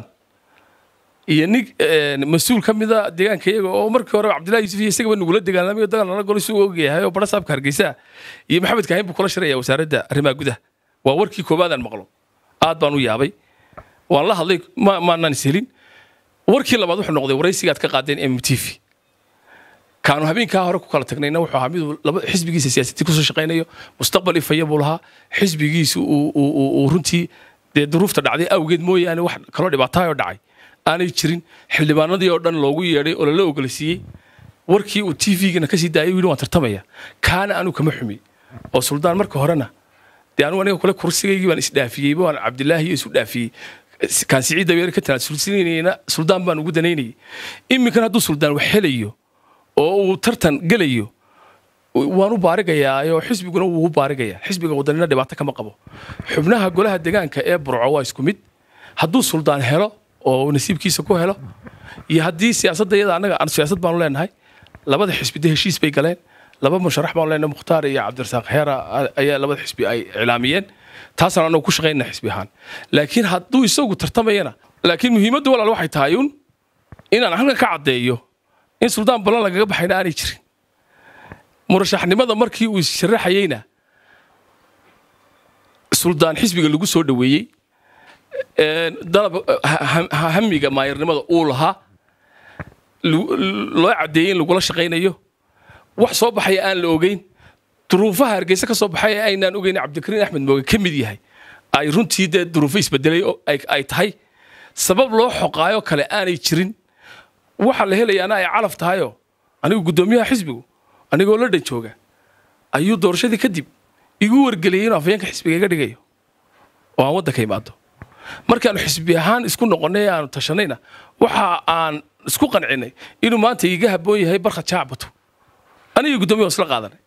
iyo nin eh, mas-uul ka mida deegaanka iyaga oo markii hore cabdillahi yuusuf iyo isagaba nugula dagaalamay dagal nala golay suu ogyahay oo barasaabka hargeysa iyo maxamed kaahin buu kula shiraya wasaaradda arrimaha gudaha waa warkii koowaadaan maqlo aad baan u yaabay waan la hadlay maanaan ishelin warkii labaad wuxuu noqday waraysigaad ka qaadeen m t v kaanu habeenkaa hore ku kala tagnayna wuxuu ahaa midu xisbigiisa siyaasadii kusoo shaqaynayo mustaqbal ifaya buu lahaa xisbigiisu uu runtii dee duruufta dhacday awgeed mooyaane wax kaloo dhibaataayoo dhacay aanay jirin xildhibaanadii oo dhan loogu yeedhay oo lala ogolsiiyey warkii uu t v-gana kasii daayay wiil waan tartamaya kaana anuu kama xumi oo suldaan marka horena dee anugu aniga kule kursigaygii baan isdhaafiyeyba waan cabdilaahi isu dhaafiyey kaan siciid ka tanad sulsinayna suldaan baan ugu danaynayay iminkan hadduu suldaan wax helayo oo uu tartan gelayo waan u baarigayaa oo xisbiguna wuu u baarigayaa xisbiga wadanina dhibaato kama qabo xubnaha golaha degaanka ee burco waa isku mid hadduu suldaan helo oo nasiibkiisa ku helo iyo haddii siyaasadda iyada annaga siyaasad baanu leenahay labada xisbi heshiis bay galeen laba musharax baanu leenahay mukhtaar iyo cabdirasaaq heera ayaa labada xisbi ay iclaamiyeen taasaan anagu ku shaqaynana xisbi ahaan laakiin hadduu isagu tartamayana laakiin muhiimaddu walaal waxay tahay uun inaan halkan ka caddeeyo in suldaan balan lagaga baxayna aanay jirin murashaxnimada markii uu sharaxayeyna suldaan xisbiga lagu soo dhoweeyey dalab hamiga maayarnimada uu lahaa loo cadeeyey in lagula shaqaynayo wax soo baxaya aan la ogeyn duruufaha hargeysa ka soo baxay aynaan ogeyn cabdikariin axmed mooge ka mid yahay ay runtii dee duruufo isbedelay ay tahay sabab loo xoqaayo kale aanay jirin waxa la helayaana ay calaf tahayoo anigu guddoomiyaha xisbigu anigoo london jooga ayuu doorashadii kadib igu wargeliyay inuu afayeenka xisbiga iga dhigayo oo aan waddanka imaado markaannu xisbi ahaan isku noqonay aanu tashanayna waxa aan isku qancinay inuu maanta iiga habboon yahay barka jaacbato anigii guddoomiya isla qaadanay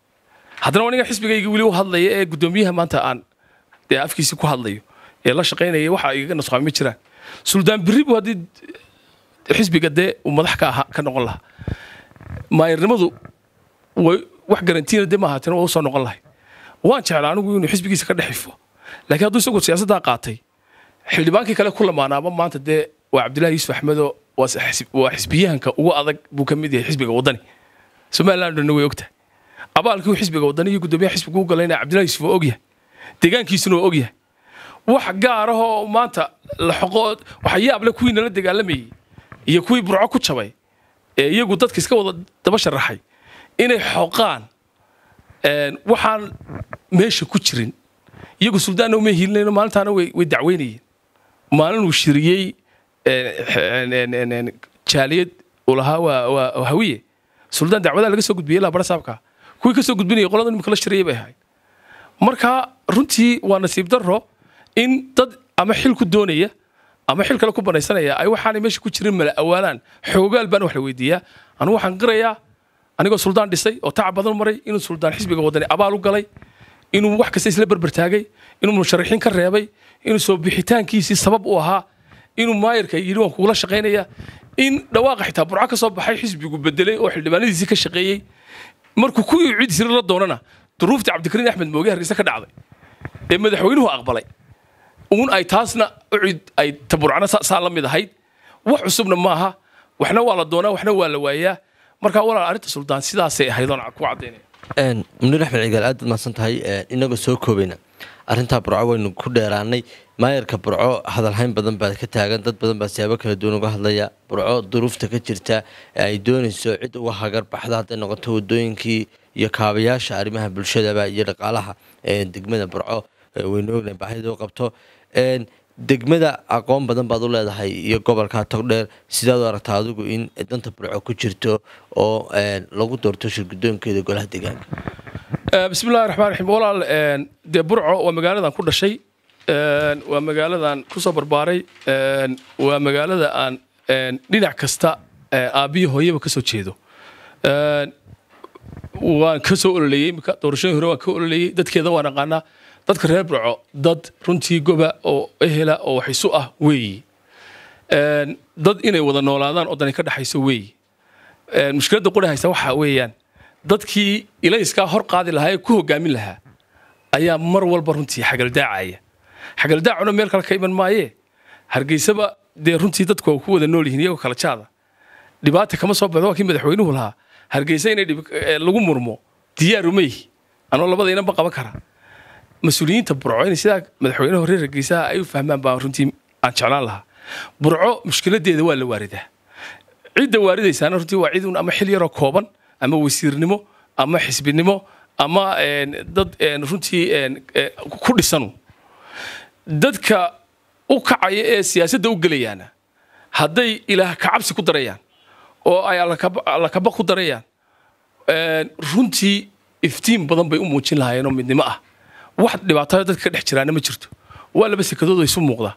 haddana waa ninkan xisbigayga weli u hadlaya ee guddoomiyaha maanta aan dee afkiisii ku hadlayo ee la shaqaynaya waxa igaga nusqaami ma jiraan suldaan birri buu haddii xisbiga dee uu madax ka ahaa ka noqon lahaa maayarnimadu way wax garantiina dee ma ahaateen waa u noqon lahay waan jeclaa anigu inuu xisbigiisa ka dhexifo laakiin hadduu isagu siyaasaddaa qaatay xildhibaankii kale ku lamaanaaba maanta dee waa cabdillahi yuusuf axmedo waa xisbiyahanka ugu adag buu ka mid yahay xisbiga waddani somalilandna way ogtahay abaalkii xisbiga waddani iyo guddoomiyaha xisbiga u galayna cabdillahi yuusuf waa ogyahay deegaankiisuna waa ogyahay wax gaaraho maanta laxoqood waxyaable kuwii nala dagaalamayey iyo kuwii burco ku jabay ee iyagu dadka iska wada daba sharaxay inay xoqaan waxaan meesha ku jirin iyagu suldaanna uma hiilinayno maalintaana way dacweynayeen maalin uu shiriyey jaaliyad uu lahaa waa hawiye suldaan dacwadaa laga soo gudbiyey ilaa barsaabka kuwii ka gudbinayay qolada imika la shiriyay bay ahayd marka runtii waa nasiib darro in dad ama xil ku doonaya ama xil kale ku banaysanaya ay waxaanay meesha ku jirin mala awaalaan xoogaal baan wax la weydiiyaa anugu waxaan qirayaa anigoo suldaan dhisay oo tacab badan maray inuu suldaan xisbiga wadani abaal u galay inuu wax kasta isla berbertaagay inuu musharaxiin ka reebay inuu soo bixitaankiisii sabab u ahaa inuu maayarka yidhi waan kuula shaqaynaya in dhawaaqa xitaa burca ka soo baxay xisbigu bedelay oo xildhibaanadiisii ka shaqeeyey markuu kuwii ciidisri la doonana duruuftii cabdikariin axmed mooge hargeysa ka dhacday ee madaxweynuhu aqbalay uun ay taasna ucid ay taburcana saa la mid ahayd wax cusubna maaha waxna waa la doonaa waxna waa la waayaa markaa walaal arrinta suldaan sidaasay ahayd oon ku cadaynaya munir axmed cigaal aad baad mahadsan tahay inagoo soo koobayna arintaa burco waynu ku dheeraanay maayarka burco hadalhayn badan baa ka taagan dad badan baa siyaabo kala duwan uga hadlaya burco duruufta ka jirta ee ay doonayso cid uga hagarbaxda hadday noqoto wadooyinkii iyo kaabayaasha arrimaha bulshadaba iyo dhaqaalaha degmada burco waynu ogna baahida u qabto degmada aqoon badan baad u leedahay iyo gobolka togdheer sidaad u aragtaa adigu in danta burco ku jirto oo lagu doorto shirgudoonkeeda golaha deegaanka bismi eh, bismillahi raxmaan raxiim walaal eh, dee burco waa magaaladan ku dhashay eh, waa magaaladan kusoo barbaaray waa magaalada aan dhinac kasta aabbiyo hooyaba kasoo jeedo waan kasoo soo ololeeyey imika doorashooyin hore waan ka ololeeyey dadkeeda waan aqaanaa dadka reer burco dad runtii goba oo ehela oo wax isu ah weeyi dad inay wada noolaadaan oo dani ka dhexayso weeyi mushkiladda qudha haysa waxaa weeyaan dadkii ilayskaa hor qaadi lahaa ee ku hogaamin lahaa ayaa mar walba runtii xagaldaacaya xagaldaacuna meel kale ka iman maayee hargeysaba dee runtii dadku ku wada nool yihiin iyagoo kala jaada dhibaata kama soo baxdo waa kii madaxweynuhu lahaa hargeysa inay eh, lagu murmo diyaarumeyhi anoo labadaynaban qaban kara mas-uuliyiinta burco inay sidaa madaxweynaha horreer hargeysaha ay u fahmaan baa runtii aan jeclaan lahaa burco mushkiladeeda waa la waaridaa cidda waaridaysaana runtii waa cid un ama xil yaroo kooban ama wasiirnimo ama xisbinimo ama dad runtii e, ku dhisanu dadka u kacaya ee siyaasadda u gelayaana hadday ilaah kacabsi ku darayaan oo ay allakaba ku darayaan runtii iftiin badan bay u muujin lahaayeenoo midnimo ah wax dhibaatada dadka ka dhex jiraana ma jirto waa laba sekadooda isu muuqda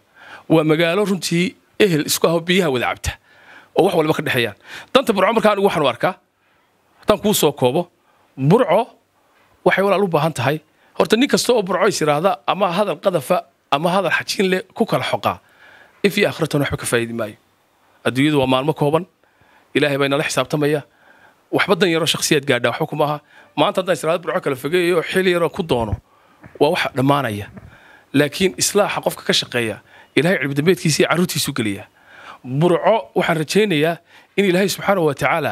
waa magaalo runtii ehel isku aho biyaha wada cabta oo wax walba ka dhexeeyaan danta burco markaa anigu waxaanu arkaa haddaan kuu soo koobo burco waxay walaal u baahan tahay horta nin kasta oo burco is ama hadal qadafa ama hadal xajiin leh ku kala xoqaa if iyo akhiratan waxba ka faa'iidi maayo adduunyadu waa maalmo kooban ilaahay baa inala xisaabtamaya waxba dan yaroo shakhsiyaad gaadhaa waxba kuma aha maanta haddaan is yidhahda burco kala fogeeyayo xil yaroo ku doono waa wax dhammaanaya laakiin islaaxa qofka ka shaqeeya ilahay cilmidambeedkiisa iyo carruurtiisu geliya burco waxaan rajaynayaa in ilaahay subxaanahu wa tacaala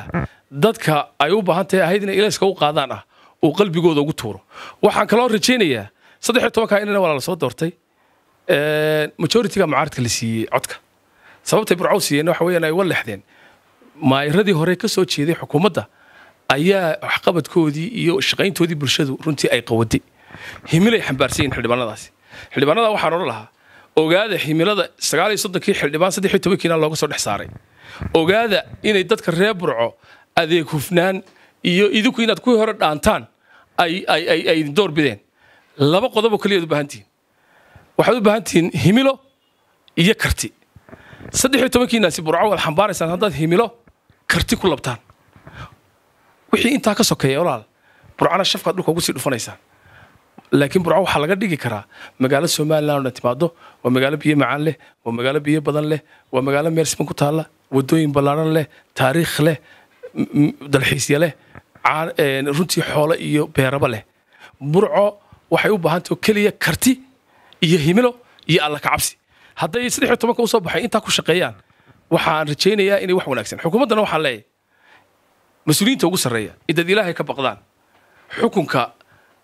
dadka ay u baahan tahay ahayd inay ilayska u qaadaan ah uu qalbigooda ugu tuuro waxaan kaloo rajaynayaa saddex iyo tobankaa inina waa la soo doortay majoritiga mucaaradka la siiyey codka sababtay burcow waxa weeyaan ay uga leexdeen maayiradii hore ka jeeday xukuumadda ayaa waxqabadkoodii iyo shaqayntoodii bulshadu runtii ay qawaday himilay xambaarsan yihin xildhibaanadaasi xildhibaanada waxaan odhan lahaa ogaada himilada sagaal iyo soddonkii xildhibaan saddex iyo tobankiina looga soo dhex saaray ogaada inay dadka reer burco adeeg hufnaan iyo idinku inaad kuwii hore dhaantaan ay idin door bideen laba qodobo keliyaad u baahan waxaad u baahan himilo iyo karti saddex iyo tobankiinaasi burco waad xambaaraysaan haddaad himilo karti ku labtaan wixii intaa ka sokeeya olaal burcana shafkaad dhulka ugu sii dhufanaysaan laakiin burco waxaa laga dhigi karaa magaalo somalilandna timaado waa magaalo biyo macaan leh waa magaalo biyo badan leh waa magaalo meersiban ku taalla wadooyin ballaaran leh taariikh leh dalxiisya leh runtii xoolo iyo beeraba leh murco waxay u baahantah keliya karti iyo himilo iyo alla ka cabsi hadday saddex iyo tobanka usoo baxay intaa ku shaqeeyaan waxaan rajaynayaa inay wax wanaagsan xukuumaddana waxaa leeyahay mas-uuliyiinta ugu sarreeya in dad ilaahay ka baqdaan xukunka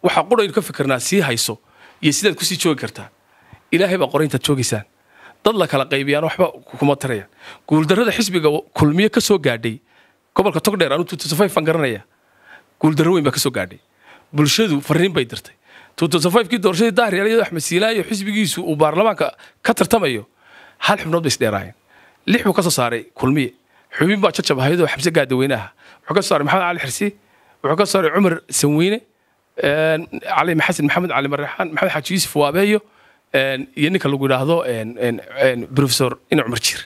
waxaa quraynu ka fikirnaa sii hayso iyo sidaad kusii joogi kartaa ilaahay baa qorayntaad joogaysaan dad la kala qaybiyaan waxba kuma tarayaan guuldarrada xisbiga kulmiyo ka soo gaadhay gobolka togdheer anu aan garanaya guuldarro weyn baa ka soo gaadhay bulshadu fariin bay dirtay kii doorashadii daahriyaal iyadoo axmed siilaayo xisbigiisu uu baarlamaanka ka tartamayo hal xubnood bay isdheeraayeen lix buu ka saaray kulmiye xubin baa jajab ahaydoo xamse gaadaweynaha wuxuu ka saaray maxamed cali xirsi wuxuu ka saaray cumar sanweyne cali xasan maxamed cali marraxaan maxamed xaaji yuusuf waabeeyo iyo ninka lagu yidhaahdo profesor ina cumar jiir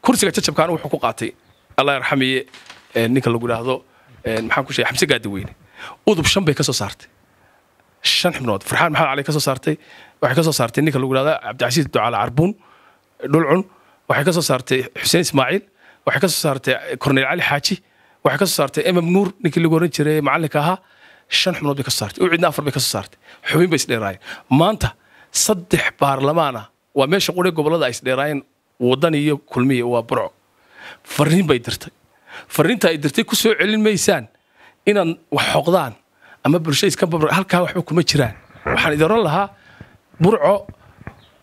kursiga jajabkaana wuxuu ku qaatay allah yarxamiye ninka lagu dhaahdo maxaan ku sheegay xamse gaadiweyne udub shan bay kasoo soo saartay shan xubnood farxaan maxamed cali ka saartay waxay ka soo saartay ninka lagu dhahda cabdicasiis ducaale carbuun dhulcun waxay ka saartay xuseen ismaaciil waxay ka saartay korneyl cali xaaji waxay ka soo saartay emam nuur ninkii lagu oran jiray macalinka ahaa shan xubnood bay ka soo saartay ucidna afar bay ka saartay xubin bay isdheeraayeen maanta saddex baarlamaan waa meesha qure gobollada ay isdheeraayeen wadan iyo kulmiya waa burco fariin bay dirtay fariinta ay dirtay ku soo celin maysaan inaad wax xoqdaan ama bulshada iska babr halkaa waxba kuma jiraan waxaan idin oran lahaa burco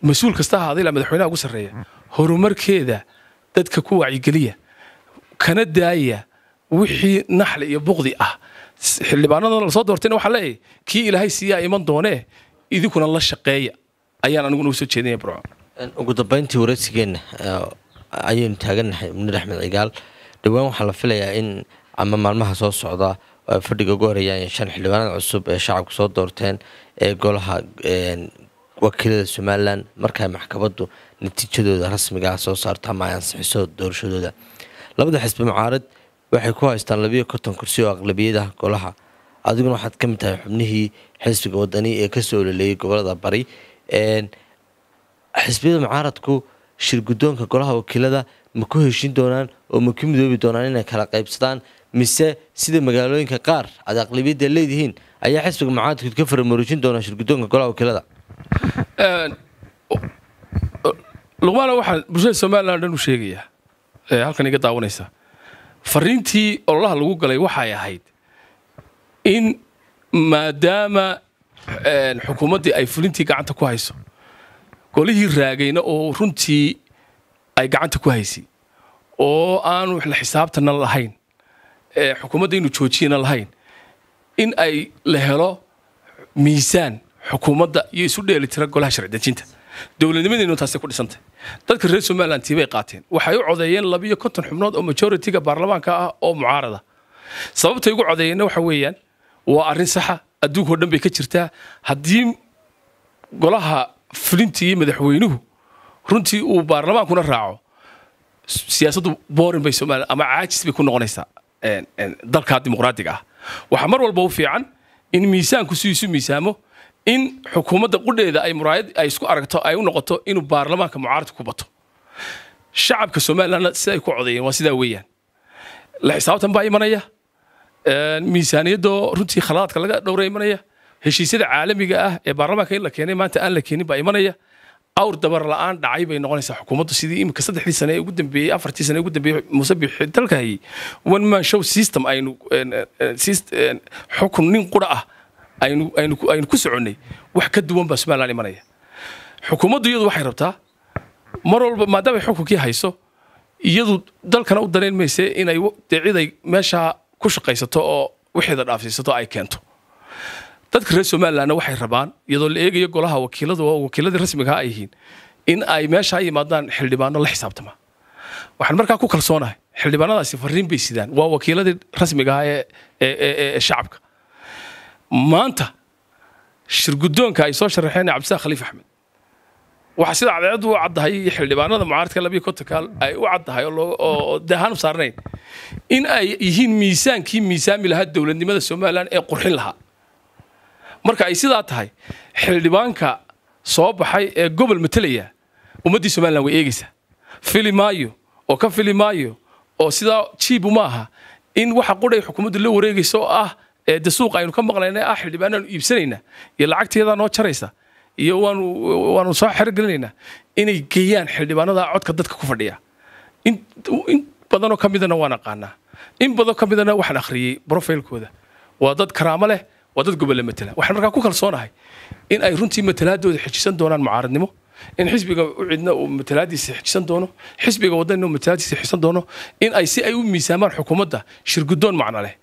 mas-uul kasta ahaada ilaa madaxweynaha ugu sarreeya horumarkeeda dadka ku wacyigeliya kana daaya wixii naxli iyo buqdi ah xildhibaanadana lasoo doortayna waxaan leeyahay kii ilaahay siiyaa iman doonee idinkuna la shaqeeya ayaan aniguna ugu soo jeedinaya burco ugu dambayntii waraysigeenna ayaynu taagannahay munir axmed cigaal dhawaan waxaa la filayaa in ama maalmaha soo socda fadhiga ugu horeeyaan shan xildhibaanada cusub ee shacabku soo doorteen ee golaha wakiilada somalilan markay maxkamaddu natiijadooda rasmigaa ah soo saarto ama ay ansixiso doorashadooda labada xisbi mucaarad waxay ku haystaan labiyo konton kursi oo aqlabiyada ah golaha adiguna waxaad ka mid tahay xubnihii xisbiga wadani ee kasoo oleeleeyay gobolada bari xisbiyada mucaaradku shir guddoonka golaha wakiilada ma ku heshin doonaan oo ma ku midoobi doonaan inay kala qaybsadaan mise sida magaalooyinka qaar aad aqlabiyadda leedihiin ayaa xisbiga mucaadidku ka faramuruujin doonaa shirgudoonka golaha wakiilada luqmaana waxaan bulshada somalilan dhan u sheegayaa ee halkan iga daawanaysa fariintii ololaha lagu galay waxay ahayd in maadaama xukuumaddii ay fulintii gacanta ku hayso golihii raagayna oo runtii ay gacanta ku haysay oo aanu la xisaabtana lahayn xukuumadda inu joojiyana lahayn in ay la helo miisaan xukuumadda iyo isu dheelitira golaha sharcidejinta dowladnimadeennu taasay ku dhisantay dadka reer somalilan tiibay qaateen waxay u codeeyeen labiyo konton xubnood oo majoritiga baarlamaanka ah oo mucaarada sababtay ugu codeeyeenna waxa weeyaan waa arrin saxa adduunkao dhan bay ka jirtaa haddii golaha fulintii iyo madaxweynuhu runtii uu baarlamaankuna raaco siyaasaddu borin bay ama caajis bay ku noqonaysaa dalkaa dimuqraadiga ah waxaa mar walba u fiican in miisaanku si isu miisaamo in xukuumadda qudheeda ay muraayad ay isku aragto ay u noqoto inuu baarlamaanka mucaaradka ku bato shacabka somalilandna siday ku codeeyeen waa sidaa weeyaan la xisaabtan baa imanaya miisaaniyaddoo runtii khalaadka laga dhowra imanaya heshiisyada caalamiga ah ee baarlamaanka in la keenay maanta aan la keenin baa imanaya awr dabar la-aan dhacay bay noqonaysaa xukuumaddu sidii iminka saddexdii sane ugu dambeeyey afartii sane ugu dambeeyey musabixi dalka hayey one man show system aynu xukun nin qura ah aynu aynu ku soconnay wax ka duwan baa somaliland imanaya xukuumaddu iyadu waxay rabtaa mar walba maadaamay xukunkii hayso iyadu dalkana u danayn mayse inay dee cid ay meeshaa ku shaqaysato oo wixeeda dhaafsiisato ay keento dadka reer somalilanna waxay rabaan iyadoo la eegayo golaha wakiiladii rasmigaha ay yihiin in ay meesha yimaadaan xildhibaano la xisaabtama waxaan markaa ku kalsoonahay xildhibaanadaasi fariin bay sidaan waa wakiiladii rasmigaha ee shacabka maanta shirgudoonka ay soo sharaxeen cabdisaaq khaliif axmed waxaa sida cadceeddu u caddahay iyo xildhibaanada mucaaradka labiyo kontonka ay u caddahay oo dahanub saarnayn in ay yihiin miisaankii miisaami lahaa dowladnimada somalilan ee qurxin lahaa marka ay sidaa tahay xildhibaanka soo baxay ee gobol matelaya ummaddii somalilan way eegaysaa fili maayo oo ka fili maayo oo sidaa jiibu ma aha in waxa qudhay xukuumaddu la wareegaysa oo ah de suuq aynu ka maqlayna ah xildhibaanaanu iibsanayna iyo lacagteedaa noo jaraysa iyo waanu soo xerogelinaynaa inay geeyaan xildhibaanada codka dadka ku fadhiya in badanoo ka midana waan aqaanaa in badan ka midana waxaan akhriyey brofaylkooda waa dad karaamo leh waa dad gobole matala waxaan markaa ku kalsoonahay in ay runtii matalaadooda xijisan doonaan mucaaradnimo in xisbiga cidna uu matalaadiisa xejisan doono xisbiga wadana matalaadiisa xejisan doono in ay si ay u miisaamaan xukuumadda shirgudoon macna leh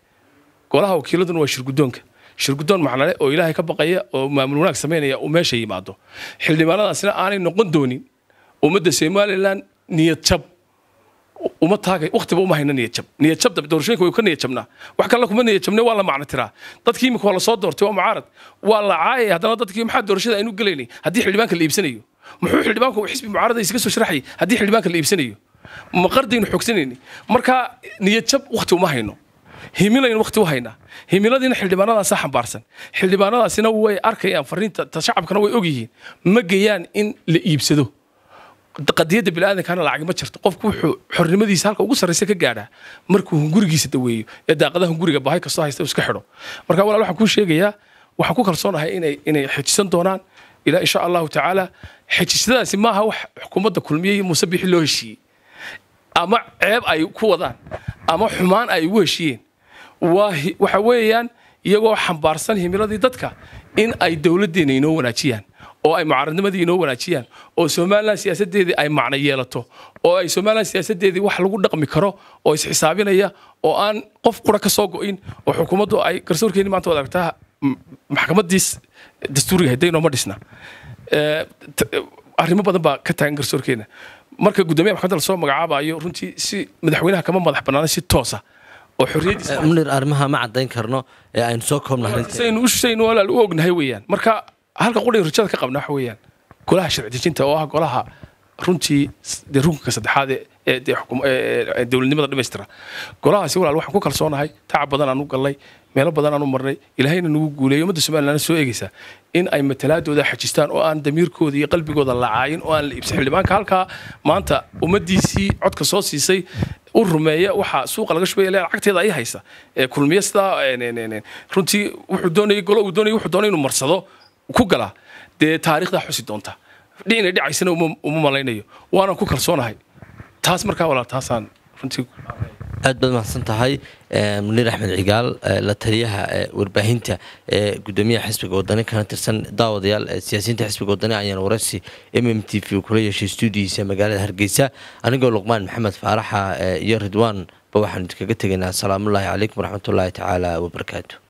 golaha wakiiladuna waa shirgudoonka shirgudoon macna leh oo ilaahay ka baqaya oo maamul wanaag samaynaya uu meesha yimaado xildhibaanadaasna aanay noqon doonin ummadda somalilan niyad jab uma taagay waqtiba uma hayno niyajab niyajabda doorashooyinka way ka niyajabnaa wax kalena kuma niyajabne waa la macno tiraa dadkii imika waa lasoo doortay waa mucaarad waa la caayay haddana dadkii maxaa doorashada aynu gelaynay haddii xildhibaanka la iibsanayo muxuu xildhibaanku xisbi mucaarada iskaga soo sharxayay haddii xildhibaanka la iibsanayo ma qardaynu xoogsanayni marka niyajab waqti uma hayno himilaynu waqti u haynaa himiladiina xildhibaanadaasaa xambaarsan xildhibaanadaasina way arkayaan fariinta shacabkana way ogyihiin ma geyaan in la iibsado qadiyadda biniaadankaana lacag ma jirto qofku wuxuu xornimadiisa halka ugu sarraysa ka gaadhaa markuu hungurigiisa daweeyo ee daaqadaha hunguriga bahay kastoo haysta iska xidho marka walaal waxaan kuu sheegayaa waxaan ku kalsoon inay inay xejisan doonaan ilaa insha allahu tacaala xejisyadaasi maaha wax xukuumadda kulmiye iyo muuse bixi loo heshiiyey ama ceeb ay ku wadaan ama xumaan ay ugu heshiyeen waxa weeyaan iyagoo xambaarsan himiladii dadka in ay dowladdeena inoo wanaajiyaan oo ay mucaaradnimadii inoo wanaajiyaan oo somalilan siyaasadeedii ay macno yeelato oo ay somalilan siyaasadeedii wax lagu dhaqmi karo oo isxisaabinaya oo aan qof qura ka soo go'in oo xukuumaddu ay garsoorkeeni maanta wad aragtaa maxkamadiis dastuuriga haday nooma dhisna arrimo badan baa ka taagan garsoorkeena marka guddoomiyaha maxkamadda lasoo magacaabayo runtii si madaxweynaha kama madax bannaana si toosa oo xorriyadiisa arrimaha ma caddayn karno ee aynu soo koobna arrinta saynu u ognahay weeyaan marka halka qudhiga rajada ka qabna waxa weeyaan golaha sharcidejinta oo ah golaha runtii dee rukunka saddexaad ee dowladnimada dhamaystira golahaasi walaal waxaan ku kalsoonahay tacab badan aan u gallay meelo badan aan u marnay ilaahayna nagu guuleeyo ummadda somaliland soo eegaysaa in ay matalaadooda xajistaan oo aan damiirkooda iyo qalbigooda lacaayin oo aan la iibsa xildhibaanka halkaa maanta ummaddiisii codka soo siisay u rumeeya waxaa suuqa laga shubay lacagteeda ay haysa kulmiye sidaa runtii wuxuu doonayay golo uu doonayay wuxuu doonay inuu marsado ku galaa dee taarikhdaa xusi doonta dhicina dhacaysana uma malaynayo waanaan ku kalsoonahay taas markaa walaa taasaan runtii aad baad mahadsan tahay eh, munir axmed cigaal eh, la taliyaha eh, warbaahinta ee gudoomiyaha xisbiga wadani kana tirsan daawadayaal siyaasiyiinta xisbiga wadani ayaan wararsi m m t v kula yeeshay stuudiyiisa magaalada hargeysa anigoo luqmaan maxamed faaraxa iyo ridwaan ba waxaanu idinkaga tegaynaa asalaamullaahi calaykum waraxmatullaahi tacaala wabarakaatu